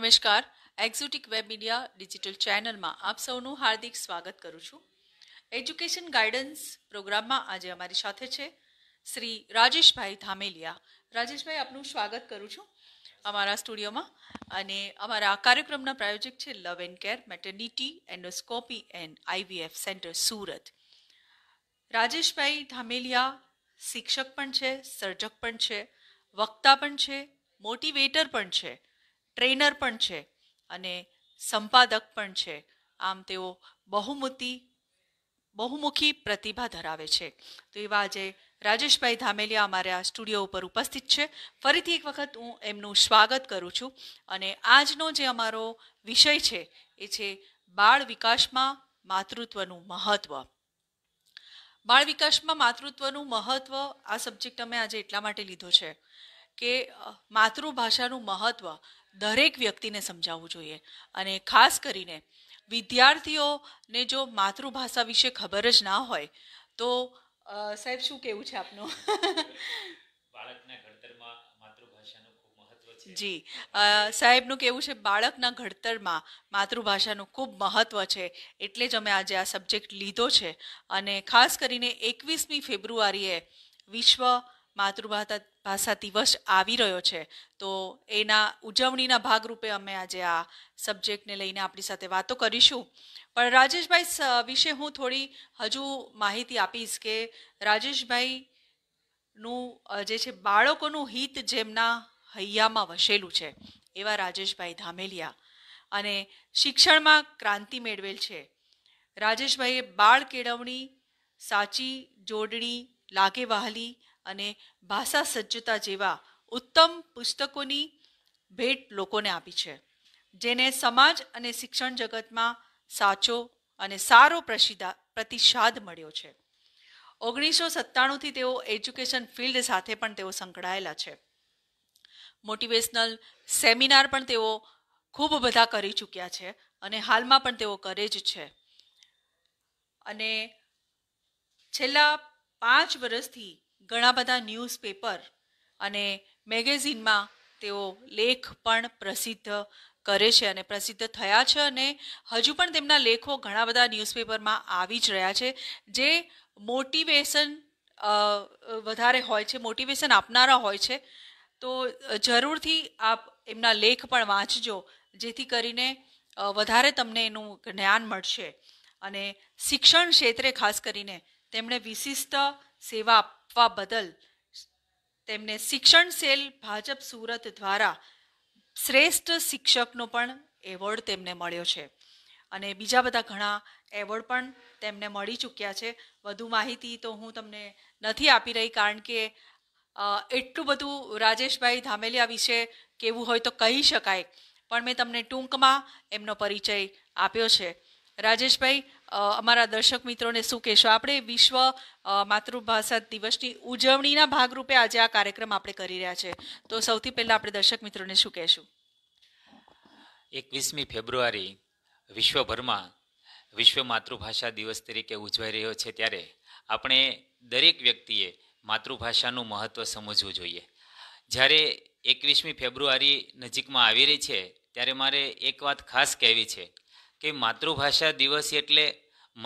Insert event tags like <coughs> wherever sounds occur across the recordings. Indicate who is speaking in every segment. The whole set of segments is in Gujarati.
Speaker 1: નમસ્કાર એક્ઝોટિક વેબ મીડિયા ડિજિટલ ચેનલમાં આપ સૌનું હાર્દિક સ્વાગત કરું છું એજ્યુકેશન ગાઈડન્સ પ્રોગ્રામમાં આજે અમારી સાથે છે શ્રી રાજેશભાઈ ધામેલિયા રાજેશભાઈ આપનું સ્વાગત કરું છું અમારા સ્ટુડિયોમાં અને અમારા કાર્યક્રમના પ્રાયોજક છે love and care maternity endoscopy and IVF centre Surat Rajeshbhai Dhameliya શિક્ષક પણ છે સર્જક પણ છે વક્તા પણ છે મોટિવેટર પણ છે ટ્રેનર પણ છે અને સંપાદક પણ છે આમ તેઓ બહુમતી બહુમુખી પ્રતિભા ધરાવે છે તો એવા આજે રાજેશભાઈ ધામેલિયા અમારા સ્ટુડિયો ઉપર ઉપસ્થિત છે ફરીથી એક વખત હું એમનું સ્વાગત કરું છું અને આજનો જે અમારો વિષય છે એ છે બાળ વિકાસમાં માતૃત્વનું મહત્ત્વ બાળ વિકાસમાં માતૃત્વનું મહત્ત્વ આ સબ્જેક્ટ અમે આજે એટલા માટે લીધો છે કે માતૃભાષાનું મહત્ત્વ દરેક વ્યક્તિને સમજાવવું જોઈએ અને ખાસ કરીને વિદ્યાર્થીઓને જો માતૃભાષા વિશે ખબર જ ના હોય તો સાહેબ શું કેવું છે આપનું જી સાહેબનું કેવું છે બાળકના ઘડતરમાં માતૃભાષાનું ખૂબ મહત્ત્વ છે એટલે જ અમે આજે આ સબ્જેક્ટ લીધો છે અને ખાસ કરીને એકવીસમી ફેબ્રુઆરીએ વિશ્વ માતૃભાષા ભાષા દિવસ આવી રહ્યો છે તો એના ઉજવણીના ભાગરૂપે અમે આજે આ સબ્જેક્ટને લઈને આપણી સાથે વાતો કરીશું પણ રાજેશભાઈ વિશે હું થોડી હજુ માહિતી આપીશ કે રાજેશભાઈનું જે છે બાળકોનું હિત જેમના હૈયામાં વસેલું છે એવા રાજેશભાઈ ધામેલિયા અને શિક્ષણમાં ક્રાંતિ મેળવેલ છે રાજેશભાઈએ બાળ કેળવણી સાચી જોડણી લાગે વહાલી અને ભાષા સજ્જતા જેવા ઉત્તમ પુસ્તકોની ભેટ લોકોને આપી છે જેને સમાજ અને શિક્ષણ જગતમાં સાચો અને સારો પ્રસિદ્ધા પ્રતિસાદ મળ્યો છે ઓગણીસો સત્તાણુંથી તેઓ એજ્યુકેશન ફિલ્ડ સાથે પણ તેઓ સંકળાયેલા છે મોટિવેશનલ સેમિનાર પણ તેઓ ખૂબ બધા કરી ચૂક્યા છે અને હાલમાં પણ તેઓ કરે જ છે અને છેલ્લા પાંચ વર્ષથી ઘણા બધા ન્યૂઝપેપર અને મેગેઝિનમાં તેઓ લેખ પણ પ્રસિદ્ધ કરે છે અને પ્રસિદ્ધ થયા છે અને હજુ પણ તેમના લેખો ઘણા બધા ન્યૂઝપેપરમાં આવી જ રહ્યા છે જે મોટિવેશન વધારે હોય છે મોટિવેશન આપનારા હોય છે તો જરૂરથી આપ એમના લેખ પણ વાંચજો જેથી કરીને વધારે તમને એનું જ્ઞાન મળશે અને શિક્ષણ ક્ષેત્રે ખાસ કરીને તેમણે વિશિષ્ટ સેવા આપવા બદલ તેમને શિક્ષણ સેલ ભાજપ સુરત દ્વારા શ્રેષ્ઠ શિક્ષકનો પણ એવોર્ડ તેમને મળ્યો છે અને બીજા બધા ઘણા એવોર્ડ પણ તેમને મળી ચૂક્યા છે વધુ માહિતી તો હું તમને નથી આપી રહી કારણ કે એટલું બધું રાજેશભાઈ ધામેલિયા વિશે કેવું હોય તો કહી શકાય પણ મેં તમને ટૂંકમાં એમનો પરિચય આપ્યો છે રાજેશભાઈ અમારા દર્શક મિત્રોને શું કહેશો આપણે વિશ્વ માતૃભાષા દિવસની ઉજવણીના ભાગરૂપે આજે આ કાર્યક્રમ આપણે કરી રહ્યા છે તો સૌથી પહેલાં આપણે દર્શક મિત્રોને શું કહેશું
Speaker 2: એકવીસમી ફેબ્રુઆરી વિશ્વભરમાં વિશ્વ માતૃભાષા દિવસ તરીકે ઉજવાઈ રહ્યો છે ત્યારે આપણે દરેક વ્યક્તિએ માતૃભાષાનું મહત્ત્વ સમજવું જોઈએ જ્યારે એકવીસમી ફેબ્રુઆરી નજીકમાં આવી રહી છે ત્યારે મારે એક વાત ખાસ કહેવી છે કે માતૃભાષા દિવસ એટલે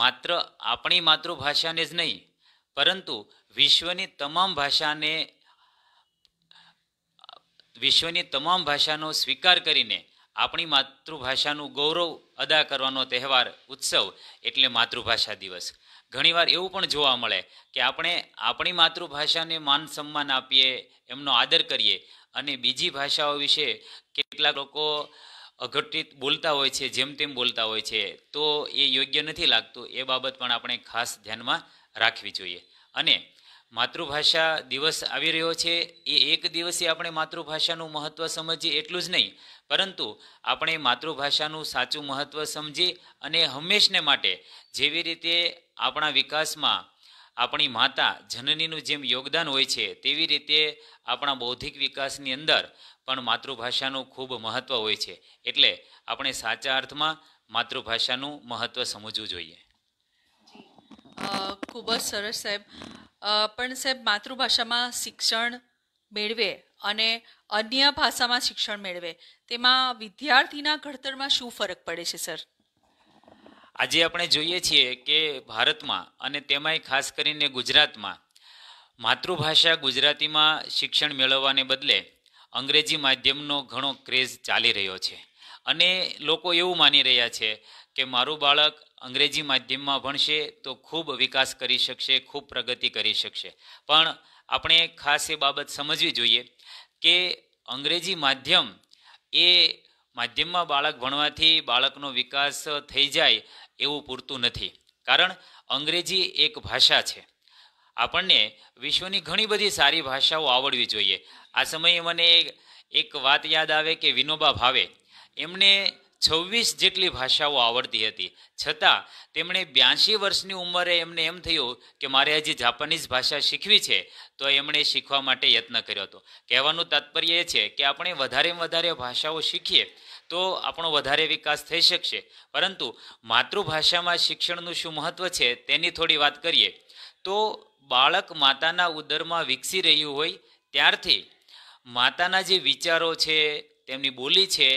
Speaker 2: માત્ર આપણી માતૃભાષાને જ નહીં પરંતુ વિશ્વની તમામ ભાષાને વિશ્વની તમામ ભાષાનો સ્વીકાર કરીને આપણી માતૃભાષાનું ગૌરવ અદા કરવાનો તહેવાર ઉત્સવ એટલે માતૃભાષા દિવસ ઘણીવાર એવું પણ જોવા મળે કે આપણે આપણી માતૃભાષાને માન સન્માન આપીએ એમનો આદર કરીએ અને બીજી ભાષાઓ વિશે કેટલાક લોકો અઘટિત બોલતા હોય છે જેમ તેમ બોલતા હોય છે તો એ યોગ્ય નથી લાગતું એ બાબત પણ આપણે ખાસ ધ્યાનમાં રાખવી જોઈએ અને માતૃભાષા દિવસ આવી રહ્યો છે એ એક દિવસે આપણે માતૃભાષાનું મહત્ત્વ સમજીએ એટલું જ નહીં પરંતુ આપણે માતૃભાષાનું સાચું મહત્ત્વ સમજી અને હંમેશને માટે જેવી રીતે આપણા વિકાસમાં આપણી માતા જનનીનું જેમ યોગદાન હોય છે તેવી રીતે આપણા બૌદ્ધિક વિકાસની અંદર પણ માતૃભાષાનું ખૂબ મહત્ત્વ હોય છે એટલે આપણે સાચા અર્થમાં માતૃભાષાનું મહત્ત્વ સમજવું જોઈએ
Speaker 1: ખૂબ જ સરસ સાહેબ પણ સાહેબ માતૃભાષામાં શિક્ષણ મેળવે અને અન્ય ભાષામાં શિક્ષણ મેળવે તેમાં વિદ્યાર્થીના ઘડતરમાં શું ફરક પડે છે સર
Speaker 2: આજે આપણે જોઈએ છીએ કે ભારતમાં અને તેમાંય ખાસ કરીને ગુજરાતમાં માતૃભાષા ગુજરાતીમાં શિક્ષણ મેળવવાને બદલે અંગ્રેજી માધ્યમનો ઘણો ક્રેઝ ચાલી રહ્યો છે અને લોકો એવું માની રહ્યા છે કે મારું બાળક અંગ્રેજી માધ્યમમાં ભણશે તો ખૂબ વિકાસ કરી શકશે ખૂબ પ્રગતિ કરી શકશે પણ આપણે ખાસ એ બાબત સમજવી જોઈએ કે અંગ્રેજી માધ્યમ એ માધ્યમમાં બાળક ભણવાથી બાળકનો વિકાસ થઈ જાય એવું પૂરતું નથી કારણ અંગ્રેજી એક ભાષા છે આપણને વિશ્વની ઘણી બધી સારી ભાષાઓ આવડવી જોઈએ આ સમયે મને એક વાત યાદ આવે કે વિનોબા ભાવે એમને છવ્વીસ જેટલી ભાષાઓ આવડતી હતી છતાં તેમણે બ્યાસી વર્ષની ઉંમરે એમને એમ થયું કે મારે હજી જાપાનીઝ ભાષા શીખવી છે તો એમણે શીખવા માટે યત્ન કર્યો હતો કહેવાનું તાત્પર્ય એ છે કે આપણે વધારેમાં વધારે ભાષાઓ શીખીએ તો આપણો વધારે વિકાસ થઈ શકશે પરંતુ માતૃભાષામાં શિક્ષણનું શું મહત્ત્વ છે તેની થોડી વાત કરીએ તો બાળક માતાના ઉદરમાં વિકસી રહ્યું હોય ત્યારથી માતાના જે વિચારો છે તેમની બોલી છે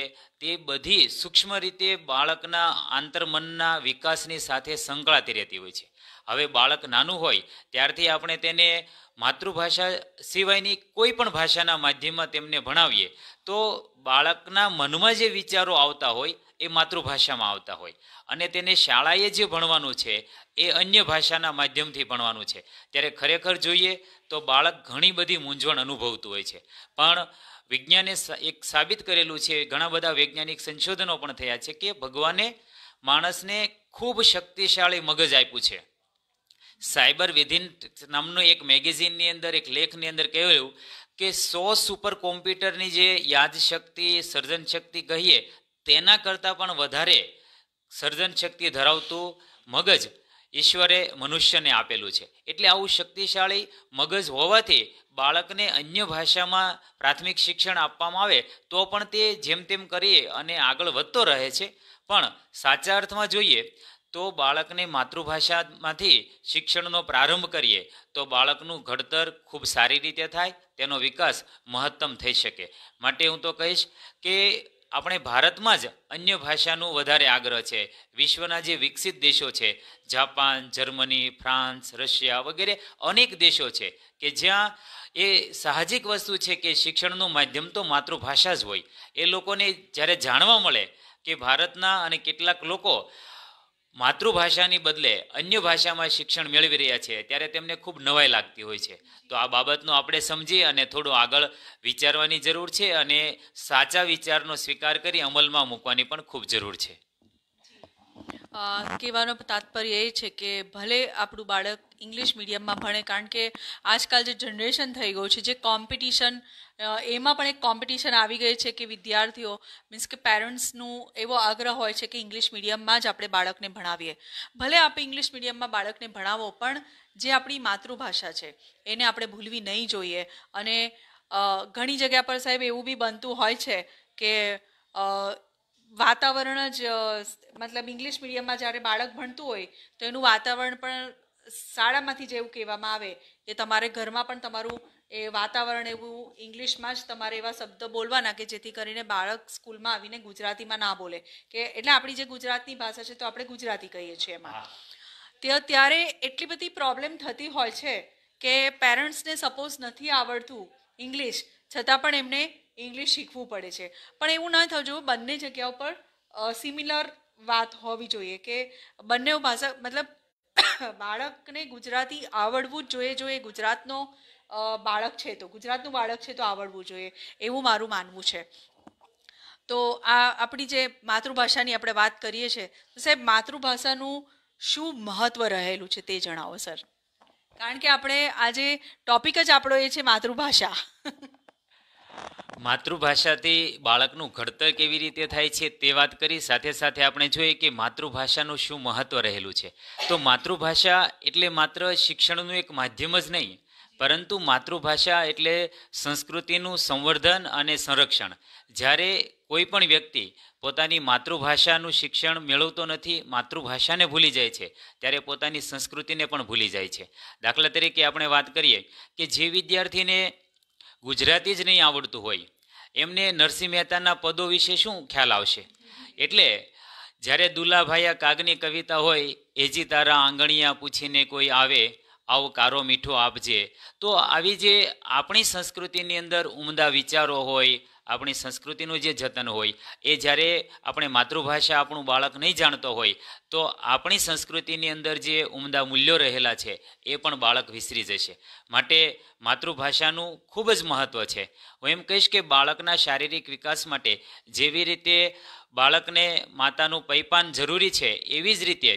Speaker 2: તે બધી સૂક્ષ્મ રીતે બાળકના આંતરમનના વિકાસની સાથે સંકળાતી રહેતી હોય છે હવે બાળક નાનું હોય ત્યારથી આપણે તેને માતૃભાષા સિવાયની કોઈ પણ ભાષાના માધ્યમમાં તેમને ભણાવીએ તો બાળકના મનમાં જે વિચારો આવતા હોય એ માતૃભાષામાં આવતા હોય અને તેને શાળાએ જે ભણવાનું છે એ અન્ય ભાષાના માધ્યમથી ભણવાનું છે ત્યારે ખરેખર જોઈએ તો બાળક ઘણી બધી મૂંઝવણ અનુભવતું હોય છે પણ વિજ્ઞાને એક સાબિત કરેલું છે ઘણા બધા વૈજ્ઞાનિક સંશોધનો પણ થયા છે કે ભગવાને માણસને ખૂબ શક્તિશાળી મગજ આપ્યું છે સાયબર વિધિન નામનું એક મેગેઝિનની અંદર એક લેખની અંદર કહેવાયું કે સો સુપર કોમ્પ્યુટરની જે યાદશક્તિ સર્જનશક્તિ કહીએ તેના કરતાં પણ વધારે સર્જનશક્તિ ધરાવતું મગજ ઈશ્વરે મનુષ્યને આપેલું છે એટલે આવું શક્તિશાળી મગજ હોવાથી બાળકને અન્ય ભાષામાં પ્રાથમિક શિક્ષણ આપવામાં આવે તો પણ તે જેમ તેમ કરીએ અને આગળ વધતો રહે છે પણ સાચા અર્થમાં જોઈએ તો બાળકને માતૃભાષામાંથી શિક્ષણનો પ્રારંભ કરીએ તો બાળકનું ઘડતર ખૂબ સારી રીતે થાય તેનો વિકાસ મહત્તમ થઈ શકે માટે હું તો કહીશ કે આપણે ભારતમાં જ અન્ય ભાષાનો વધારે આગ્રહ છે વિશ્વના જે વિકસિત દેશો છે જાપાન જર્મની ફ્રાન્સ રશિયા વગેરે અનેક દેશો છે કે જ્યાં એ સાહજિક વસ્તુ છે કે શિક્ષણનું માધ્યમ તો માતૃભાષા જ હોય એ લોકોને જ્યારે જાણવા મળે કે ભારતના અને કેટલાક લોકો માતૃભાષાની બદલે અન્ય ભાષામાં શિક્ષણ મેળવી રહ્યા છે ત્યારે તેમને ખૂબ નવાઈ લાગતી હોય છે તો આ બાબતનું આપણે સમજી અને થોડું આગળ વિચારવાની જરૂર છે અને સાચા વિચારનો સ્વીકાર કરી અમલમાં મૂકવાની પણ ખૂબ જરૂર છે
Speaker 1: કહેવાનો તાત્પર્ય એ છે કે ભલે આપણું બાળક ઇંગ્લિશ મીડિયમમાં ભણે કારણ કે આજકાલ જે જનરેશન થઈ ગયું છે જે કોમ્પિટિશન એમાં પણ એક કોમ્પિટિશન આવી ગઈ છે કે વિદ્યાર્થીઓ મીન્સ કે પેરેન્ટ્સનું એવો આગ્રહ હોય છે કે ઇંગ્લિશ મીડિયમમાં જ આપણે બાળકને ભણાવીએ ભલે આપણે ઇંગ્લિશ મીડિયમમાં બાળકને ભણાવો પણ જે આપણી માતૃભાષા છે એને આપણે ભૂલવી નહીં જોઈએ અને ઘણી જગ્યા પર સાહેબ એવું બી બનતું હોય છે કે વાતાવરણ જ મતલબ ઇંગ્લિશ મીડિયમમાં જ્યારે બાળક ભણતું હોય તો એનું વાતાવરણ પણ શાળામાંથી જેવું કહેવામાં આવે કે તમારે ઘરમાં પણ તમારું એ વાતાવરણ એવું ઇંગ્લિશમાં જ તમારે એવા શબ્દ બોલવાના કે જેથી કરીને બાળક સ્કૂલમાં આવીને ગુજરાતીમાં ના બોલે કે એટલે આપણી જે ગુજરાતની ભાષા છે તો આપણે ગુજરાતી કહીએ છીએ એમાં ત્યારે એટલી બધી પ્રોબ્લેમ થતી હોય છે કે પેરેન્ટ્સને સપોઝ નથી આવડતું ઇંગ્લિશ છતાં પણ એમને ઇંગ્લિશ શીખવું પડે છે પણ એવું ન થવું જોઈએ બંને જગ્યાઓ પર સિમિલર વાત હોવી જોઈએ કે બંને ભાષા મતલબ <coughs> બાળકને ગુજરાતી આવડવું જ જોઈએ જો એ ગુજરાતનો બાળક છે તો ગુજરાતનું બાળક છે તો આવડવું જોઈએ એવું મારું માનવું છે તો આ આપણી જે માતૃભાષાની આપણે વાત કરીએ છીએ તો સાહેબ માતૃભાષાનું શું મહત્વ રહેલું છે તે જણાવો સર કારણ કે આપણે આજે ટોપિક જ આપણો એ છે માતૃભાષા <laughs>
Speaker 2: માતૃભાષાથી બાળકનું ઘડતર કેવી રીતે થાય છે તે વાત કરી સાથે સાથે આપણે જોઈએ કે માતૃભાષાનું શું મહત્ત્વ રહેલું છે તો માતૃભાષા એટલે માત્ર શિક્ષણનું એક માધ્યમ જ નહીં પરંતુ માતૃભાષા એટલે સંસ્કૃતિનું સંવર્ધન અને સંરક્ષણ જ્યારે કોઈ પણ વ્યક્તિ પોતાની માતૃભાષાનું શિક્ષણ મેળવતો નથી માતૃભાષાને ભૂલી જાય છે ત્યારે પોતાની સંસ્કૃતિને પણ ભૂલી જાય છે દાખલા તરીકે આપણે વાત કરીએ કે જે વિદ્યાર્થીને ગુજરાતી જ નહીં આવડતું હોય એમને નરસિંહ મહેતાના પદો વિશે શું ખ્યાલ આવશે એટલે જ્યારે દુલાભાયા કાગની કવિતા હોય એજી તારા આંગણિયા પૂછીને કોઈ આવે આવો કારો મીઠો આપજે તો આવી જે આપણી સંસ્કૃતિની અંદર ઉમદા વિચારો હોય આપણી સંસ્કૃતિનું જે જતન હોય એ જ્યારે આપણે માતૃભાષા આપણું બાળક નહીં જાણતો હોય તો આપણી સંસ્કૃતિની અંદર જે ઉમદા મૂલ્યો રહેલા છે એ પણ બાળક વિસરી જશે માટે માતૃભાષાનું ખૂબ જ મહત્ત્વ છે હું એમ કહીશ કે બાળકના શારીરિક વિકાસ માટે જેવી રીતે બાળકને માતાનું પૈપાન જરૂરી છે એવી જ રીતે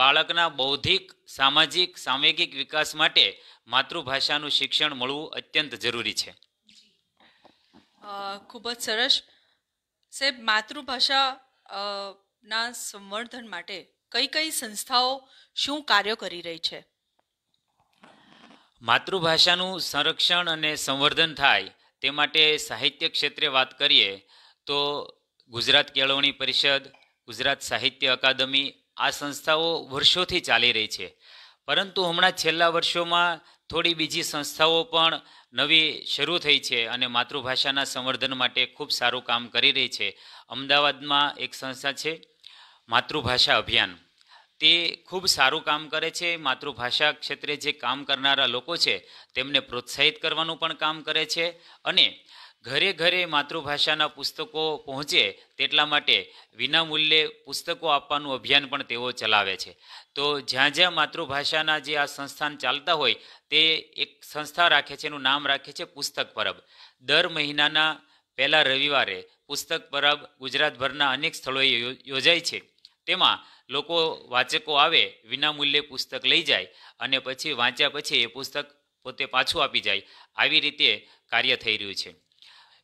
Speaker 2: બાળકના બૌદ્ધિક સામાજિક સાંવેગિક વિકાસ માટે માતૃભાષાનું શિક્ષણ મળવું અત્યંત જરૂરી છે
Speaker 1: ખૂબ જ સરસ સાહેબ માતૃભાષા ના સંવર્ધન માટે કઈ કઈ સંસ્થાઓ શું કાર્ય કરી રહી છે
Speaker 2: માતૃભાષાનું સંરક્ષણ અને સંવર્ધન થાય તે માટે સાહિત્ય ક્ષેત્રે વાત કરીએ તો ગુજરાત કેળવણી પરિષદ ગુજરાત સાહિત્ય અકાદમી આ સંસ્થાઓ વર્ષોથી ચાલી રહી છે પરંતુ હમણાં છેલ્લા વર્ષોમાં થોડી બીજી સંસ્થાઓ પણ નવી શરૂ થઈ છે અને માતૃભાષાના સંવર્ધન માટે ખૂબ સારું કામ કરી રહી છે અમદાવાદમાં એક સંસ્થા છે માતૃભાષા અભિયાન તે ખૂબ સારું કામ કરે છે માતૃભાષા ક્ષેત્રે જે કામ કરનારા લોકો છે તેમને પ્રોત્સાહિત કરવાનું પણ કામ કરે છે અને ઘરે ઘરે માતૃભાષાના પુસ્તકો પહોંચે તેટલા માટે વિનામૂલ્યે પુસ્તકો આપવાનું અભિયાન પણ તેઓ ચલાવે છે તો જ્યાં જ્યાં માતૃભાષાના જે આ સંસ્થાન ચાલતા હોય તે એક સંસ્થા રાખે છે એનું નામ રાખે છે પુસ્તક પરબ દર મહિનાના પહેલા રવિવારે પુસ્તક પરબ ગુજરાતભરના અનેક સ્થળોએ યોજાય છે તેમાં લોકો વાચકો આવે વિનામૂલ્યે પુસ્તક લઈ જાય અને પછી વાંચ્યા પછી એ પુસ્તક પોતે પાછું આપી જાય આવી રીતે કાર્ય થઈ રહ્યું છે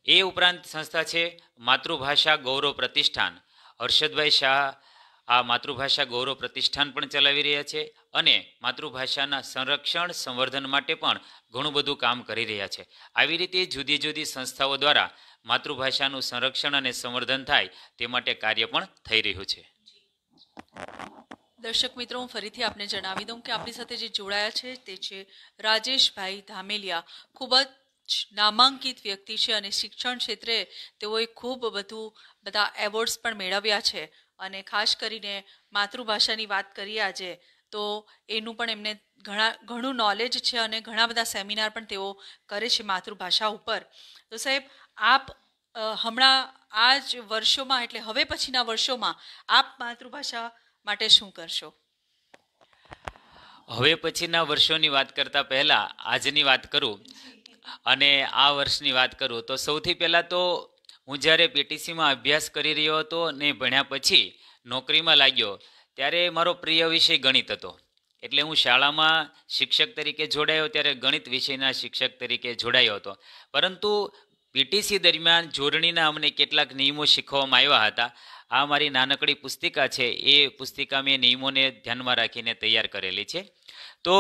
Speaker 2: એ ઉપરાંત સંસ્થા છે માતૃભાષા ગૌરવ પ્રતિષ્ઠાન હર્ષદભાઈ શાહ આ માતૃભાષા ગૌરવ પ્રતિષ્ઠાન પણ ચલાવી રહ્યા છે અને માતૃભાષાના સંરક્ષણ સંવર્ધન માટે પણ ઘણું બધું કામ કરી રહ્યા છે આવી રીતે જુદી જુદી સંસ્થાઓ દ્વારા માતૃભાષાનું સંરક્ષણ અને સંવર્ધન થાય તે માટે કાર્ય પણ થઈ રહ્યું છે
Speaker 1: દર્શક મિત્રો હું ફરીથી આપને જણાવી દઉં કે આપણી સાથે જે જોડાયા છે તે છે રાજેશભાઈ ધામેલિયા ખૂબ જ નામાંકિત વ્યક્તિ છે અને શિક્ષણ ક્ષેત્રે તેઓએ ખૂબ બધું બધા એવોર્ડ્સ પણ મેળવ્યા છે અને ખાસ કરીને માતૃભાષાની વાત કરીએ આજે તો એનું પણ એમને ઘણા ઘણું નોલેજ છે અને ઘણા બધા સેમિનાર પણ તેઓ કરે છે માતૃભાષા ઉપર તો સાહેબ આપ હમણાં આ જ વર્ષોમાં એટલે હવે પછીના વર્ષોમાં આપ માતૃભાષા માટે શું કરશો
Speaker 2: હવે પછીના વર્ષોની વાત કરતા પહેલાં આજની વાત કરું અને આ વર્ષની વાત કરું તો સૌથી પહેલાં તો હું જ્યારે પીટીસીમાં અભ્યાસ કરી રહ્યો હતો ને ભણ્યા પછી નોકરીમાં લાગ્યો ત્યારે મારો પ્રિય વિષય ગણિત હતો એટલે હું શાળામાં શિક્ષક તરીકે જોડાયો ત્યારે ગણિત વિષયના શિક્ષક તરીકે જોડાયો હતો પરંતુ પીટીસી દરમિયાન જોડણીના અમને કેટલાક નિયમો શીખવામાં આવ્યા હતા આ મારી નાનકડી પુસ્તિકા છે એ પુસ્તિકા મેં નિયમોને ધ્યાનમાં રાખીને તૈયાર કરેલી છે તો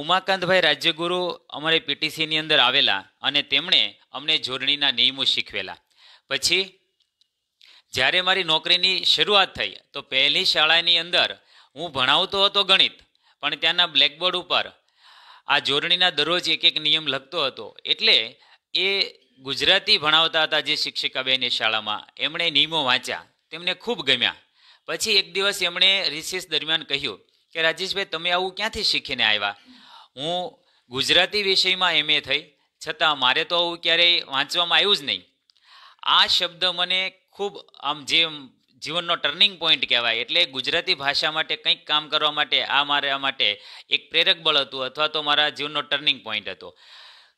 Speaker 2: ઉમાકાંતભાઈ રાજ્યગુરુ અમારે પીટીસીની અંદર આવેલા અને તેમણે અમને જોડણીના નિયમો શીખવેલા પછી જ્યારે મારી નોકરીની શરૂઆત થઈ તો પહેલી શાળાની અંદર હું ભણાવતો હતો ગણિત પણ ત્યાંના બ્લેકબોર્ડ ઉપર આ જોડણીના દરરોજ એક એક નિયમ લખતો હતો એટલે એ ગુજરાતી ભણાવતા હતા જે શિક્ષિકાબેન એ શાળામાં એમણે નિયમો વાંચ્યા તેમને ખૂબ ગમ્યા પછી એક દિવસ એમણે રિસેસ દરમિયાન કહ્યું કે રાજેશભાઈ તમે આવું ક્યાંથી શીખીને આવ્યા હું ગુજરાતી વિષયમાં એમ એ થઈ છતાં મારે તો આવું ક્યારેય વાંચવામાં આવ્યું જ નહીં આ શબ્દ મને ખૂબ આમ જે જીવનનો ટર્નિંગ પોઈન્ટ કહેવાય એટલે ગુજરાતી ભાષા માટે કંઈક કામ કરવા માટે આ મારા માટે એક પ્રેરક બળ હતું અથવા તો મારા જીવનનો ટર્નિંગ પોઈન્ટ હતો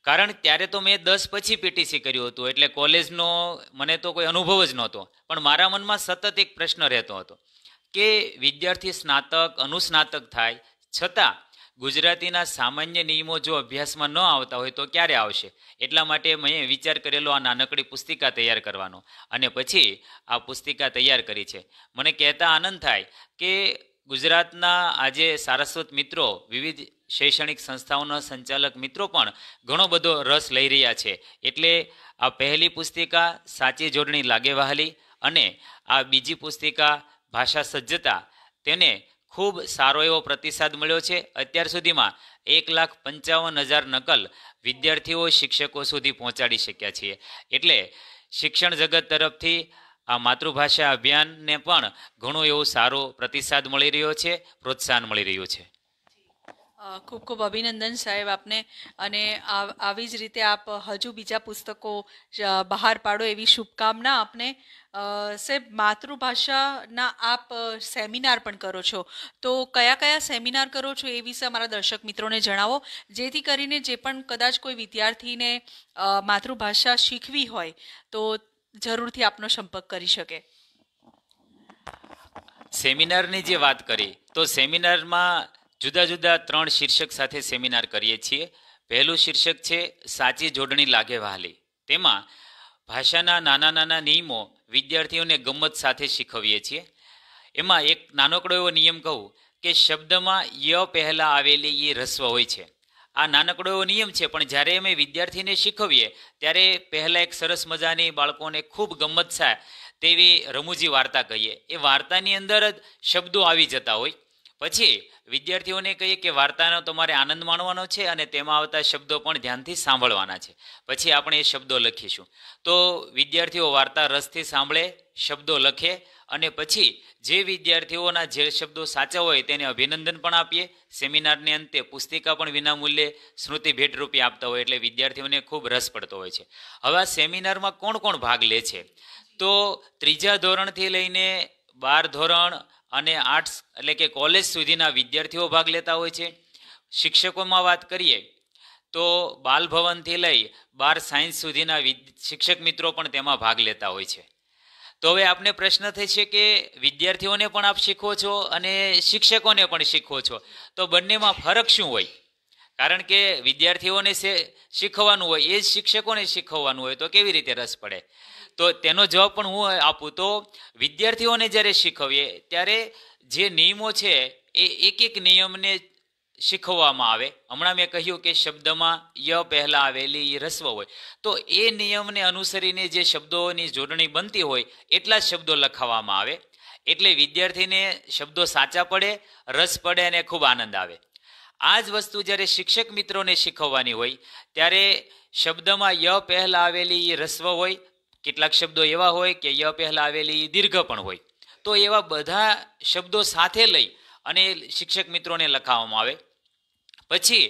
Speaker 2: કારણ ત્યારે તો મેં દસ પછી પીટીસી કર્યું હતું એટલે કોલેજનો મને તો કોઈ અનુભવ જ નહોતો પણ મારા મનમાં સતત એક પ્રશ્ન રહેતો હતો કે વિદ્યાર્થી સ્નાતક અનુસ્નાતક થાય છતાં ગુજરાતીના સામાન્ય નિયમો જો અભ્યાસમાં ન આવતા હોય તો ક્યારે આવશે એટલા માટે મેં વિચાર કરેલો આ નાનકડી પુસ્તિકા તૈયાર કરવાનો અને પછી આ પુસ્તિકા તૈયાર કરી છે મને કહેતા આનંદ થાય કે ગુજરાતના આજે સારસ્વત મિત્રો વિવિધ શૈક્ષણિક સંસ્થાઓના સંચાલક મિત્રો પણ ઘણો બધો રસ લઈ રહ્યા છે એટલે આ પહેલી પુસ્તિકા સાચી જોડણી લાગે વહાલી અને આ બીજી પુસ્તિકા ભાષા સજ્જતા તેને ખૂબ સારો એવો પ્રતિસાદ મળ્યો છે અત્યાર સુધીમાં એક લાખ પંચાવન હજાર નકલ વિદ્યાર્થીઓ શિક્ષકો સુધી પહોંચાડી શક્યા છીએ એટલે શિક્ષણ જગત તરફથી આ માતૃભાષા અભિયાનને પણ ઘણો એવો સારો પ્રતિસાદ મળી રહ્યો છે પ્રોત્સાહન મળી રહ્યું છે
Speaker 1: ખૂબ ખૂબ અભિનંદન સાહેબ આપને અને આવી જ રીતે આપ હજુ બીજા પુસ્તકો બહાર પાડો એવી શુભકામના આપને સાહેબ માતૃભાષાના આપ સેમિનાર પણ કરો છો તો કયા કયા સેમિનાર કરો છો એ વિશે અમારા દર્શક મિત્રોને જણાવો જેથી કરીને જે પણ કદાચ કોઈ વિદ્યાર્થીને માતૃભાષા શીખવી હોય તો જરૂરથી આપનો સંપર્ક કરી શકે
Speaker 2: સેમિનારની જે વાત કરી તો સેમિનારમાં જુદા જુદા ત્રણ શીર્ષક સાથે સેમિનાર કરીએ છીએ પહેલું શીર્ષક છે સાચી જોડણી લાગે વહાલી તેમાં ભાષાના નાના નાના નિયમો વિદ્યાર્થીઓને ગમત સાથે શીખવીએ છીએ એમાં એક નાનકડો એવો નિયમ કહું કે શબ્દમાં ય પહેલાં આવેલી એ રસ્વ હોય છે આ નાનકડો એવો નિયમ છે પણ જ્યારે અમે વિદ્યાર્થીને શીખવીએ ત્યારે પહેલાં એક સરસ મજાની બાળકોને ખૂબ ગમત થાય તેવી રમૂજી વાર્તા કહીએ એ વાર્તાની અંદર જ શબ્દો આવી જતા હોય પછી વિદ્યાર્થીઓને કહીએ કે વાર્તાનો તમારે આનંદ માણવાનો છે અને તેમાં આવતા શબ્દો પણ ધ્યાનથી સાંભળવાના છે પછી આપણે એ શબ્દો લખીશું તો વિદ્યાર્થીઓ વાર્તા રસથી સાંભળે શબ્દો લખે અને પછી જે વિદ્યાર્થીઓના જે શબ્દો સાચા હોય તેને અભિનંદન પણ આપીએ સેમિનારની અંતે પુસ્તિકા પણ વિનામૂલ્યે સ્મૃતિ ભેટ રૂપે આપતા હોય એટલે વિદ્યાર્થીઓને ખૂબ રસ પડતો હોય છે હવે આ સેમિનારમાં કોણ કોણ ભાગ લે છે તો ત્રીજા ધોરણથી લઈને બાર ધોરણ અને આર્ટ્સ એટલે કે કોલેજ સુધીના વિદ્યાર્થીઓ ભાગ લેતા હોય છે શિક્ષકોમાં વાત કરીએ તો બાલભવનથી લઈ બાર સાયન્સ સુધીના શિક્ષક મિત્રો પણ તેમાં ભાગ લેતા હોય છે તો હવે આપને પ્રશ્ન થશે કે વિદ્યાર્થીઓને પણ આપ શીખો છો અને શિક્ષકોને પણ શીખો છો તો બંનેમાં ફરક શું હોય કારણ કે વિદ્યાર્થીઓને શીખવાનું હોય એ જ શિક્ષકોને શીખવવાનું હોય તો કેવી રીતે રસ પડે તો તેનો જવાબ પણ હું આપું તો વિદ્યાર્થીઓને જ્યારે શીખવીએ ત્યારે જે નિયમો છે એ એક એક નિયમને શીખવવામાં આવે હમણાં મેં કહ્યું કે શબ્દમાં ય પહેલાં આવેલી રસ્વ હોય તો એ નિયમને અનુસરીને જે શબ્દોની જોડણી બનતી હોય એટલા જ શબ્દો લખાવવામાં આવે એટલે વિદ્યાર્થીને શબ્દો સાચા પડે રસ પડે અને ખૂબ આનંદ આવે આ જ વસ્તુ જ્યારે શિક્ષક મિત્રોને શીખવવાની હોય ત્યારે શબ્દમાં ય પહેલાં આવેલી રસ્વ હોય કેટલાક શબ્દો એવા હોય કે ય પહેલાં આવેલી દીર્ઘ પણ હોય તો એવા બધા શબ્દો સાથે લઈ અને શિક્ષક મિત્રોને લખાવવામાં આવે પછી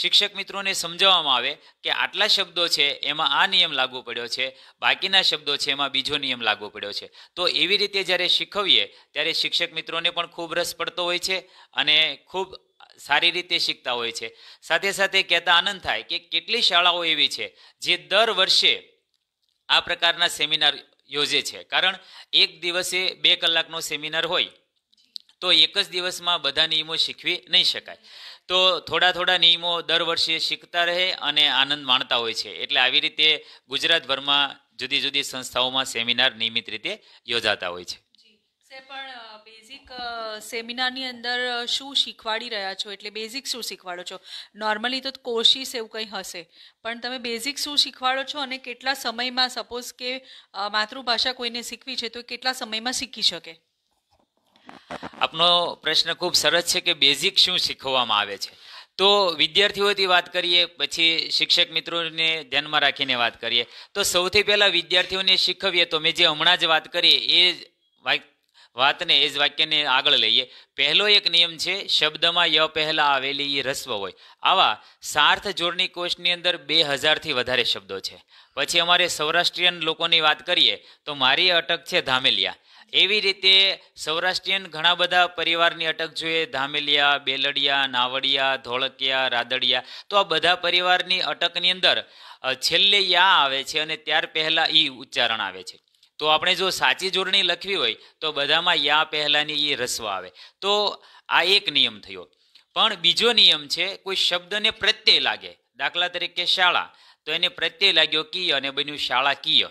Speaker 2: શિક્ષક મિત્રોને સમજાવવામાં આવે કે આટલા શબ્દો છે એમાં આ નિયમ લાગુ પડ્યો છે બાકીના શબ્દો છે એમાં બીજો નિયમ લાગુ પડ્યો છે તો એવી રીતે જ્યારે શીખવીએ ત્યારે શિક્ષક મિત્રોને પણ ખૂબ રસ પડતો હોય છે અને ખૂબ સારી રીતે શીખતા હોય છે સાથે સાથે કહેતા આનંદ થાય કે કેટલી શાળાઓ એવી છે જે દર વર્ષે આ પ્રકારના સેમિનાર યોજે છે કારણ એક દિવસે બે કલાકનો સેમિનાર હોય તો એક જ દિવસમાં બધા નિયમો શીખવી નહીં શકાય તો થોડા થોડા નિયમો દર વર્ષે શીખતા રહે અને આનંદ માણતા હોય છે એટલે આવી રીતે ગુજરાતભરમાં જુદી જુદી સંસ્થાઓમાં સેમિનાર નિયમિત રીતે યોજાતા હોય છે
Speaker 1: સે પણ બેઝિક સેમિનારની અંદર શું શીખવાડી રહ્યા છો એટલે બેઝિક શું શીખવાડો છો નોર્મલી તો કોર્સિસ એવું કંઈ હશે પણ તમે બેઝિક શું શીખવાડો છો અને કેટલા સમયમાં સપોઝ કે માતૃભાષા કોઈને શીખવી છે તો કેટલા સમયમાં શીખી શકે
Speaker 2: આપનો પ્રશ્ન ખૂબ સરસ છે કે બેઝિક શું શીખવવામાં આવે છે તો વિદ્યાર્થીઓથી વાત કરીએ પછી શિક્ષક મિત્રોને ધ્યાનમાં રાખીને વાત કરીએ તો સૌથી પહેલાં વિદ્યાર્થીઓને શીખવીએ તો મેં જે હમણાં જ વાત કરી એ વાતને એ જ વાક્યને આગળ લઈએ પહેલો એક નિયમ છે શબ્દમાં ય પહેલાં આવેલી એ રસ્વ હોય આવા સાર્થ જોડણી કોષની અંદર બે હજારથી વધારે શબ્દો છે પછી અમારે સૌરાષ્ટ્રીયન લોકોની વાત કરીએ તો મારી અટક છે ધામેલિયા એવી રીતે સૌરાષ્ટ્રીયન ઘણા બધા પરિવારની અટક જોઈએ ધામેલિયા બેલડિયા નાવડિયા ધોળકિયા રાદડિયા તો આ બધા પરિવારની અટકની અંદર છેલ્લે યા આવે છે અને ત્યાર પહેલાં ઈ ઉચ્ચારણ આવે છે તો આપણે જો સાચી જોડણી લખવી હોય તો બધામાં યા પહેલાંની એ રસ્વ આવે તો આ એક નિયમ થયો પણ બીજો નિયમ છે કોઈ શબ્દને પ્રત્યય લાગે દાખલા તરીકે શાળા તો એને પ્રત્યય લાગ્યો કીય અને બન્યું શાળા કીય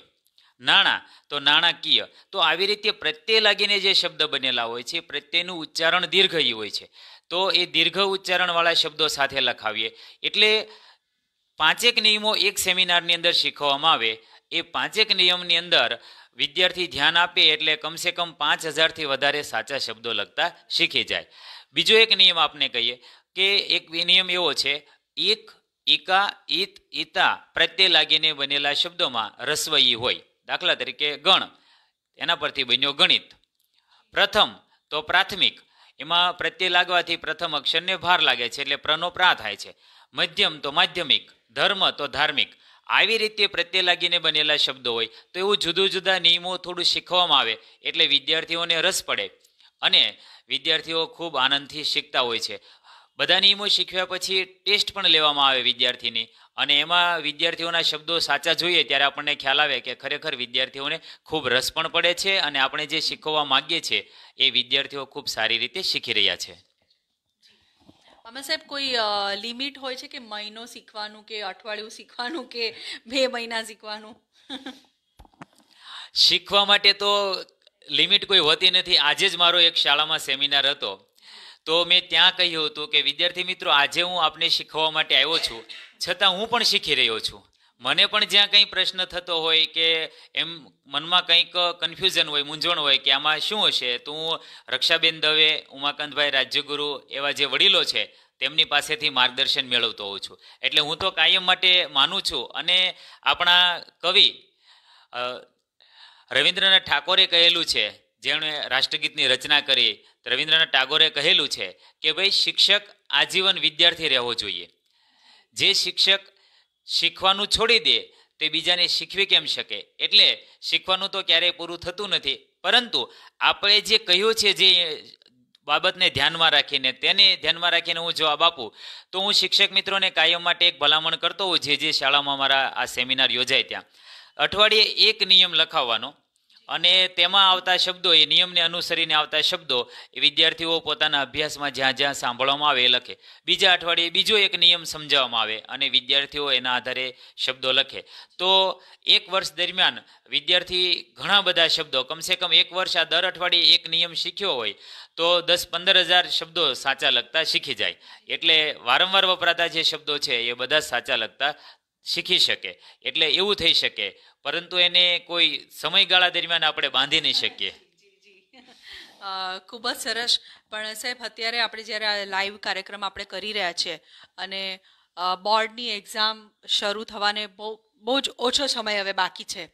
Speaker 2: નાણાં તો નાણાકીય તો આવી રીતે પ્રત્યય લાગીને જે શબ્દ બનેલા હોય છે પ્રત્યેનું ઉચ્ચારણ દીર્ઘ ઈ હોય છે તો એ દીર્ઘ ઉચ્ચારણવાળા શબ્દો સાથે લખાવીએ એટલે પાંચેક નિયમો એક સેમિનારની અંદર શીખવવામાં આવે એ પાંચેક નિયમની અંદર વિદ્યાર્થી ધ્યાન આપે એટલે કમસે કમ પાંચ હજારથી વધારે સાચા શબ્દો લખતા શીખી જાય બીજો એક નિયમ આપને કહીએ કે એક નિયમ એવો છે એક ઈકા ઈત ઈતા પ્રત્યે લાગીને બનેલા શબ્દોમાં રસવઈ હોય દાખલા તરીકે ગણ એના પરથી બન્યો ગણિત પ્રથમ તો પ્રાથમિક એમાં પ્રત્યે લાગવાથી પ્રથમ અક્ષરને ભાર લાગે છે એટલે પ્રનો પ્રા થાય છે મધ્યમ તો માધ્યમિક ધર્મ તો ધાર્મિક આવી રીતે પ્રત્યે લાગીને બનેલા શબ્દો હોય તો એવું જુદા જુદા નિયમો થોડું શીખવામાં આવે એટલે વિદ્યાર્થીઓને રસ પડે અને વિદ્યાર્થીઓ ખૂબ આનંદથી શીખતા હોય છે બધા નિયમો શીખ્યા પછી ટેસ્ટ પણ લેવામાં આવે વિદ્યાર્થીની અને એમાં વિદ્યાર્થીઓના શબ્દો સાચા જોઈએ ત્યારે આપણને ખ્યાલ આવે કે ખરેખર વિદ્યાર્થીઓને ખૂબ રસ પણ પડે છે અને આપણે જે શીખવવા માગીએ છીએ એ વિદ્યાર્થીઓ ખૂબ સારી રીતે શીખી રહ્યા છે
Speaker 1: આમાં સાહેબ કોઈ લિમિટ હોય છે કે મહિનો શીખવાનું કે અઠવાડિયું શીખવાનું કે બે મહિના શીખવાનું
Speaker 2: શીખવા માટે તો લિમિટ કોઈ હોતી નથી આજે જ મારો એક શાળામાં સેમિનાર હતો તો મેં ત્યાં કહ્યું હતું કે વિદ્યાર્થી મિત્રો આજે હું આપને શીખવા માટે આવ્યો છું છતાં હું પણ શીખી રહ્યો છું મને પણ જ્યાં કંઈ પ્રશ્ન થતો હોય કે એમ મનમાં કંઈક કન્ફ્યુઝન હોય મૂંઝવણ હોય કે આમાં શું હશે તો હું રક્ષાબેન દવે ઉમાકાંતભાઈ રાજ્યગુરુ એવા જે વડીલો છે તેમની પાસેથી માર્ગદર્શન મેળવતો હોઉં છું એટલે હું તો કાયમ માટે માનું છું અને આપણા કવિ રવિન્દ્રનાથ ઠાકોરે કહેલું છે જેણે રાષ્ટ્રગીતની રચના કરી રવિન્દ્રનાથ ટાગોરે કહેલું છે કે ભાઈ શિક્ષક આજીવન વિદ્યાર્થી રહેવો જોઈએ જે શિક્ષક શીખવાનું છોડી દે તે બીજાને શીખવી કેમ શકે એટલે શીખવાનું તો ક્યારેય પૂરું થતું નથી પરંતુ આપણે જે કહ્યું છે જે બાબતને ધ્યાનમાં રાખીને તેને ધ્યાનમાં રાખીને હું જવાબ આપું તો હું શિક્ષક મિત્રોને કાયમ માટે એક ભલામણ કરતો હોઉં જે જે શાળામાં મારા આ સેમિનાર યોજાય ત્યાં અઠવાડિયે એક નિયમ લખાવવાનો અને તેમાં આવતા શબ્દો એ નિયમને અનુસરીને આવતા શબ્દો એ વિદ્યાર્થીઓ પોતાના અભ્યાસમાં જ્યાં જ્યાં સાંભળવામાં આવે લખે બીજા અઠવાડિયે બીજો એક નિયમ સમજાવવામાં આવે અને વિદ્યાર્થીઓ એના આધારે શબ્દો લખે તો એક વર્ષ દરમિયાન વિદ્યાર્થી ઘણા બધા શબ્દો કમસે કમ એક વર્ષ આ દર અઠવાડિયે એક નિયમ શીખ્યો હોય તો દસ પંદર હજાર શબ્દો સાચા લખતા શીખી જાય એટલે વારંવાર વપરાતા જે શબ્દો છે એ બધા સાચા લખતા શીખી શકે એટલે એવું થઈ શકે પરંતુ એને કોઈ સમયગાળા દરમિયાન આપણે બાંધી નહીં શકીએ
Speaker 1: <laughs> ખૂબ જ સરસ પણ સાહેબ અત્યારે આપણે જ્યારે લાઈવ કાર્યક્રમ આપણે કરી રહ્યા છીએ અને બોર્ડની એક્ઝામ શરૂ થવાને બહુ બહુ જ ઓછો સમય હવે બાકી છે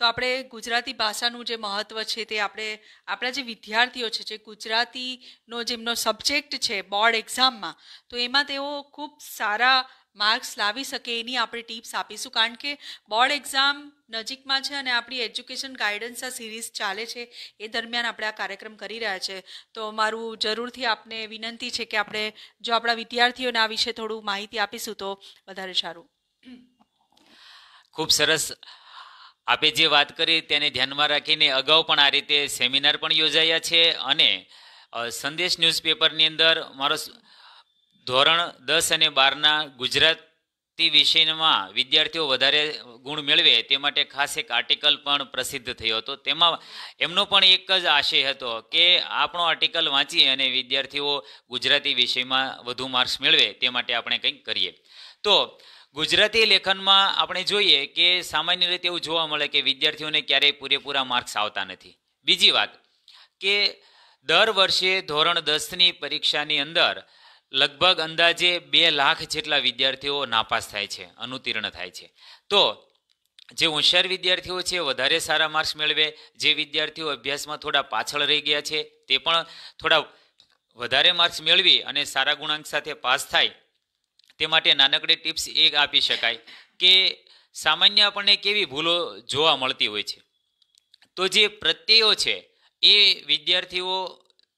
Speaker 1: તો આપણે ગુજરાતી ભાષાનું જે મહત્ત્વ છે તે આપણે આપણા જે વિદ્યાર્થીઓ છે જે ગુજરાતીનો જેમનો સબ્જેક્ટ છે બોર્ડ એક્ઝામમાં તો એમાં તેઓ ખૂબ સારા માર્ક્સ લાવી શકે એની આપણે ટિપ્સ આપીશું કારણ કે બોર્ડ એક્ઝામ નજીકમાં છે અને આપણી એજ્યુકેશન ગાઈડન્સ આ સિરીઝ ચાલે છે એ દરમિયાન આપણે આ કાર્યક્રમ કરી રહ્યા છે તો મારું જરૂરથી આપને વિનંતી છે કે આપણે જો આપણા વિદ્યાર્થીઓને આ વિશે થોડું માહિતી આપીશું તો વધારે સારું
Speaker 2: ખૂબ સરસ આપે જે વાત કરી તેને ધ્યાનમાં રાખીને અગાઉ પણ આ રીતે સેમિનાર પણ યોજાયા છે અને સંદેશ ન્યૂઝપેપરની અંદર મારો ધોરણ દસ અને બારના ગુજરાતી વિષયમાં વિદ્યાર્થીઓ વધારે ગુણ મેળવે તે માટે ખાસ એક આર્ટિકલ પણ પ્રસિદ્ધ થયો હતો તેમાં એમનો પણ એક જ આશય હતો કે આપણો આર્ટિકલ વાંચી અને વિદ્યાર્થીઓ ગુજરાતી વિષયમાં વધુ માર્ક્સ મેળવે તે માટે આપણે કંઈક કરીએ તો ગુજરાતી લેખનમાં આપણે જોઈએ કે સામાન્ય રીતે એવું જોવા મળે કે વિદ્યાર્થીઓને ક્યારેય પૂરેપૂરા માર્ક્સ આવતા નથી બીજી વાત કે દર વર્ષે ધોરણ દસની પરીક્ષાની અંદર લગભગ અંદાજે બે લાખ જેટલા વિદ્યાર્થીઓ નાપાસ થાય છે અનુતીર્ણ થાય છે તો જે હોશિયાર વિદ્યાર્થીઓ છે વધારે સારા માર્ક્સ મેળવે જે વિદ્યાર્થીઓ અભ્યાસમાં થોડા પાછળ રહી ગયા છે તે પણ થોડા વધારે માર્ક્સ મેળવી અને સારા ગુણાંક સાથે પાસ થાય તે માટે નાનકડી ટિપ્સ એ આપી શકાય કે સામાન્ય આપણને કેવી ભૂલો જોવા મળતી હોય છે તો જે પ્રત્યયો છે એ વિદ્યાર્થીઓ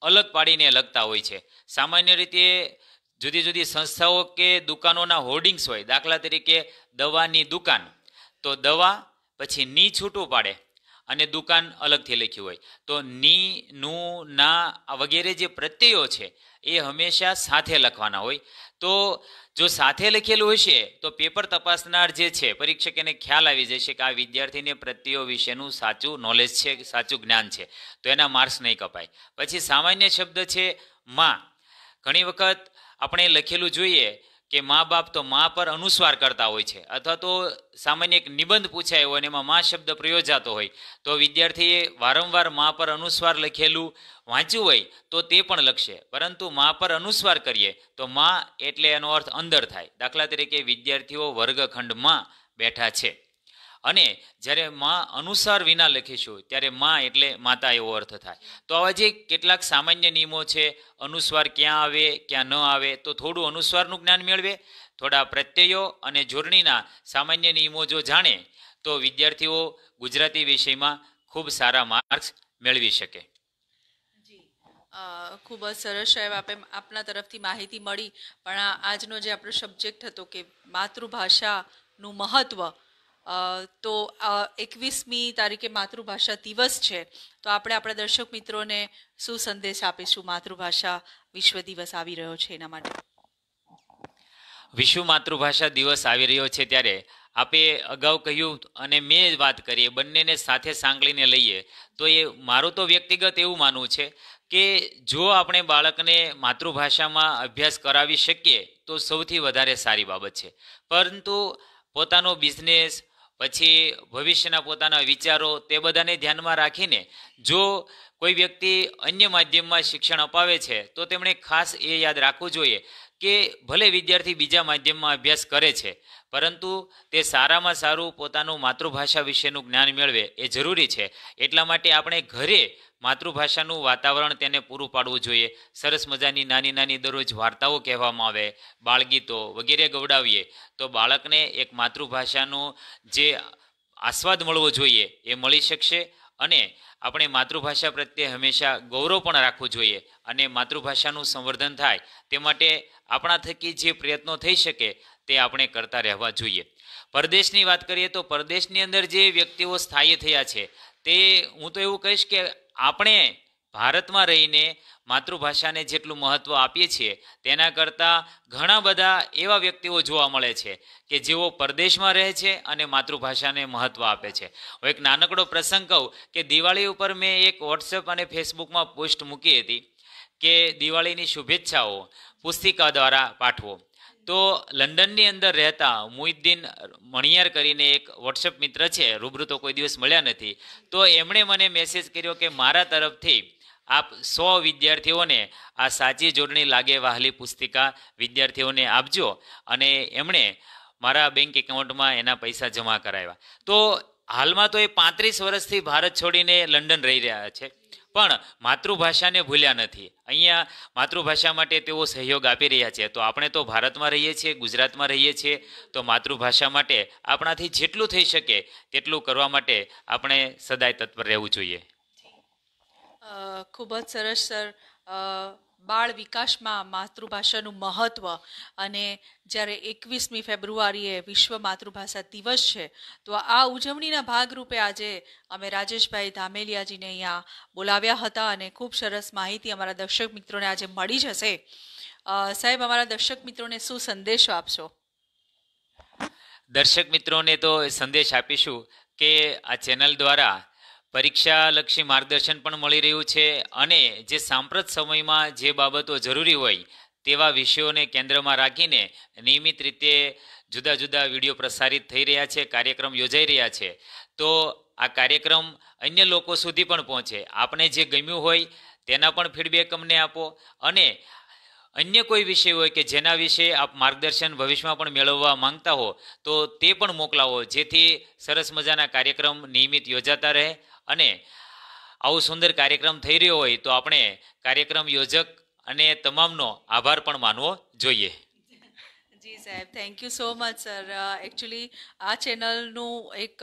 Speaker 2: અલગ પાડીને લગતા હોય છે સામાન્ય રીતે જુદી જુદી સંસ્થાઓ કે દુકાનોના હોર્ડિંગ્સ હોય દાખલા તરીકે દવાની દુકાન તો દવા પછી ની છૂટું પાડે અને દુકાન અલગથી લખ્યું હોય તો ની નું ના વગેરે જે પ્રત્યયો છે એ હંમેશા સાથે લખવાના હોય તો જો સાથે લખેલું હશે તો પેપર તપાસનાર જે છે પરીક્ષક એને ખ્યાલ આવી જશે કે આ વિદ્યાર્થીને પ્રત્યયો વિશેનું સાચું નોલેજ છે સાચું જ્ઞાન છે તો એના માર્ક્સ નહીં કપાય પછી સામાન્ય શબ્દ છે માં ઘણી વખત આપણે લખેલું જોઈએ કે મા બાપ તો મા પર અનુસ્વાર કરતા હોય છે અથવા તો સામાન્ય એક નિબંધ પૂછાયો હોય અને એમાં મા શબ્દ પ્રયોજાતો હોય તો વિદ્યાર્થીએ વારંવાર મા પર અનુસ્વાર લખેલું વાંચ્યું હોય તો તે પણ લખશે પરંતુ મા પર અનુસ્વાર કરીએ તો મા એટલે એનો અર્થ અંદર થાય દાખલા તરીકે વિદ્યાર્થીઓ વર્ગખંડમાં બેઠા છે અને જ્યારે માં અનુસાર વિના લખીશું ત્યારે માં એટલે માતા એવો અર્થ થાય તો આવા જે કેટલાક સામાન્ય નિયમો છે અનુસ્વાર ક્યાં આવે ક્યાં ન આવે તો થોડું અનુસ્વારનું જ્ઞાન મેળવે થોડા પ્રત્યયો અને જોડણીના સામાન્ય નિયમો જો જાણે તો વિદ્યાર્થીઓ ગુજરાતી વિષયમાં ખૂબ સારા માર્ક્સ મેળવી શકે
Speaker 1: ખૂબ જ સરસ સાહેબ આપે આપના તરફથી માહિતી મળી પણ આજનો જે આપણો સબ્જેક્ટ હતો કે માતૃભાષાનું મહત્ત્વ તો એકવીસમી તારીખે માતૃભાષા દિવસ છે તો આપણે આપણા દર્શક મિત્રોને શું સંદેશ આપીશું માતૃભાષા વિશ્વ દિવસ આવી રહ્યો છે એના માટે
Speaker 2: વિશ્વ માતૃભાષા દિવસ આવી રહ્યો છે ત્યારે આપે અગાઉ કહ્યું અને મેં વાત કરીએ બંનેને સાથે સાંકળીને લઈએ તો એ મારું તો વ્યક્તિગત એવું માનવું છે કે જો આપણે બાળકને માતૃભાષામાં અભ્યાસ કરાવી શકીએ તો સૌથી વધારે સારી બાબત છે પરંતુ પોતાનો બિઝનેસ પછી ભવિષ્યના પોતાના વિચારો તે બધાને ધ્યાનમાં રાખીને જો કોઈ વ્યક્તિ અન્ય માધ્યમમાં શિક્ષણ અપાવે છે તો તેમણે ખાસ એ યાદ રાખવું જોઈએ કે ભલે વિદ્યાર્થી બીજા માધ્યમમાં અભ્યાસ કરે છે પરંતુ તે સારામાં સારું પોતાનું માતૃભાષા વિશેનું જ્ઞાન મેળવે એ જરૂરી છે એટલા માટે આપણે ઘરે માતૃભાષાનું વાતાવરણ તેને પૂરું પાડવું જોઈએ સરસ મજાની નાની નાની દરરોજ વાર્તાઓ કહેવામાં આવે બાળગીતો વગેરે ગવડાવીએ તો બાળકને એક માતૃભાષાનો જે આસ્વાદ મળવો જોઈએ એ મળી શકશે અને આપણે માતૃભાષા પ્રત્યે હંમેશા ગૌરવ પણ રાખવું જોઈએ અને માતૃભાષાનું સંવર્ધન થાય તે માટે આપણા થકી જે પ્રયત્નો થઈ શકે તે આપણે કરતા રહેવા જોઈએ પરદેશની વાત કરીએ તો પરદેશની અંદર જે વ્યક્તિઓ સ્થાયી થયા છે તે હું તો એવું કહીશ કે આપણે ભારતમાં રહીને માતૃભાષાને જેટલું મહત્ત્વ આપીએ છીએ તેના કરતાં ઘણા બધા એવા વ્યક્તિઓ જોવા મળે છે કે જેઓ પરદેશમાં રહે છે અને માતૃભાષાને મહત્ત્વ આપે છે હું એક નાનકડો પ્રસંગ કહું કે દિવાળી ઉપર મેં એક વોટ્સએપ અને ફેસબુકમાં પોસ્ટ મૂકી હતી કે દિવાળીની શુભેચ્છાઓ પુસ્તિકા દ્વારા પાઠવો તો લંડનની અંદર રહેતા મુહિદ્દીન મણિયાર કરીને એક વોટ્સએપ મિત્ર છે રૂબરૂ તો કોઈ દિવસ મળ્યા નથી તો એમણે મને મેસેજ કર્યો કે મારા તરફથી આપ સો વિદ્યાર્થીઓને આ સાચી જોડણી લાગે વહાલી પુસ્તિકા વિદ્યાર્થીઓને આપજો અને એમણે મારા બેંક એકાઉન્ટમાં એના પૈસા જમા કરાવ્યા તો હાલમાં તો એ પાંત્રીસ વર્ષથી ભારત છોડીને લંડન રહી રહ્યા છે પણ માતૃભાષાને ભૂલ્યા નથી અહીંયા માતૃભાષા માટે તેઓ સહયોગ આપી રહ્યા છે તો આપણે તો ભારતમાં રહીએ છીએ ગુજરાતમાં રહીએ છીએ તો માતૃભાષા માટે આપણાથી જેટલું થઈ શકે તેટલું કરવા માટે આપણે સદાય તત્પર રહેવું જોઈએ
Speaker 1: ખૂબ જ સરસ સર બાળ વિકાસમાં માતૃભાષાનું મહત્ત્વ અને જ્યારે એકવીસમી ફેબ્રુઆરીએ વિશ્વ માતૃભાષા દિવસ છે તો આ ઉજવણીના ભાગરૂપે આજે અમે રાજેશભાઈ ધામેલિયાજીને અહીંયા બોલાવ્યા હતા અને ખૂબ સરસ માહિતી અમારા દર્શક મિત્રોને આજે મળી જશે સાહેબ અમારા દર્શક મિત્રોને શું સંદેશો આપશો
Speaker 2: દર્શક મિત્રોને તો સંદેશ આપીશું કે આ ચેનલ દ્વારા પરીક્ષાલક્ષી માર્ગદર્શન પણ મળી રહ્યું છે અને જે સાંપ્રત સમયમાં જે બાબતો જરૂરી હોય તેવા વિષયોને કેન્દ્રમાં રાખીને નિયમિત રીતે જુદા જુદા વિડીયો પ્રસારિત થઈ રહ્યા છે કાર્યક્રમ યોજાઈ રહ્યા છે તો આ કાર્યક્રમ અન્ય લોકો સુધી પણ પહોંચે આપણે જે ગમ્યું હોય તેના પણ ફીડબેક અમને આપો અને અન્ય કોઈ વિષય હોય કે જેના વિશે આપ માર્ગદર્શન ભવિષ્યમાં પણ મેળવવા માંગતા હો તો તે પણ મોકલાવો જેથી સરસ મજાના કાર્યક્રમ નિયમિત યોજાતા રહે અને આવું સુંદર કાર્યક્રમ થઈ રહ્યો હોય તો આપણે કાર્યક્રમ યોજક અને તમામનો આભાર પણ માનવો જોઈએ
Speaker 1: જી સાહેબ thank you so much sir actually આ ચેનલનું એક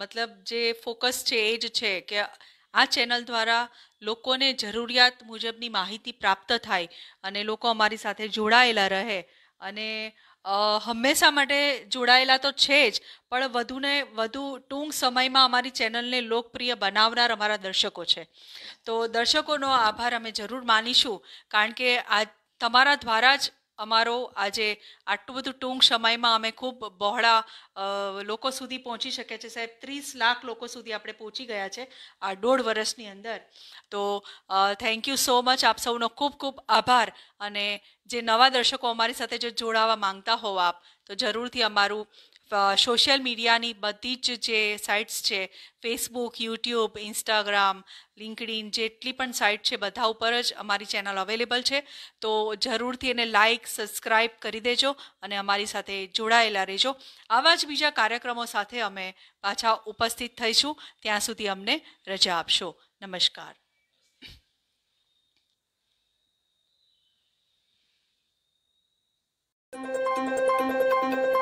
Speaker 1: મતલબ જે ફોકસ છે એ જ છે કે આ ચેનલ દ્વારા લોકોને જરૂરિયાત મુજબની માહિતી પ્રાપ્ત થાય અને લોકો અમારી સાથે જોડાયેલા રહે અને હંમેશા માટે જોડાયેલા તો છે જ પણ વધુને વધુ ટૂંક સમયમાં અમારી ચેનલને લોકપ્રિય બનાવનાર અમારા દર્શકો છે તો દર્શકોનો આભાર અમે જરૂર માનીશું કારણ કે આ તમારા દ્વારા જ અમારો આજે આટલું બધું ટૂંક સમયમાં અમે ખૂબ બહોળા લોકો સુધી પહોંચી શક્યા છે સાહેબ ત્રીસ લાખ લોકો સુધી આપણે પહોંચી ગયા છે આ દોઢ વર્ષની અંદર તો થેન્ક યુ સો મચ આપ સૌનો ખૂબ ખૂબ આભાર અને જે નવા દર્શકો અમારી સાથે જો જોડાવા માંગતા હોવ આપ તો જરૂરથી અમારું સોશિયલ મીડિયાની બધી જ જે સાઇટ્સ છે ફેસબુક યુટ્યુબ ઇન્સ્ટાગ્રામ લિંકડિન જેટલી પણ સાઇટ છે બધા ઉપર જ અમારી ચેનલ અવેલેબલ છે તો જરૂરથી એને લાઇક સબસ્ક્રાઈબ કરી દેજો અને અમારી સાથે જોડાયેલા રહેજો આવા જ બીજા કાર્યક્રમો સાથે અમે પાછા ઉપસ્થિત થઈશું ત્યાં સુધી અમને રજા આપશો નમસ્કાર thank you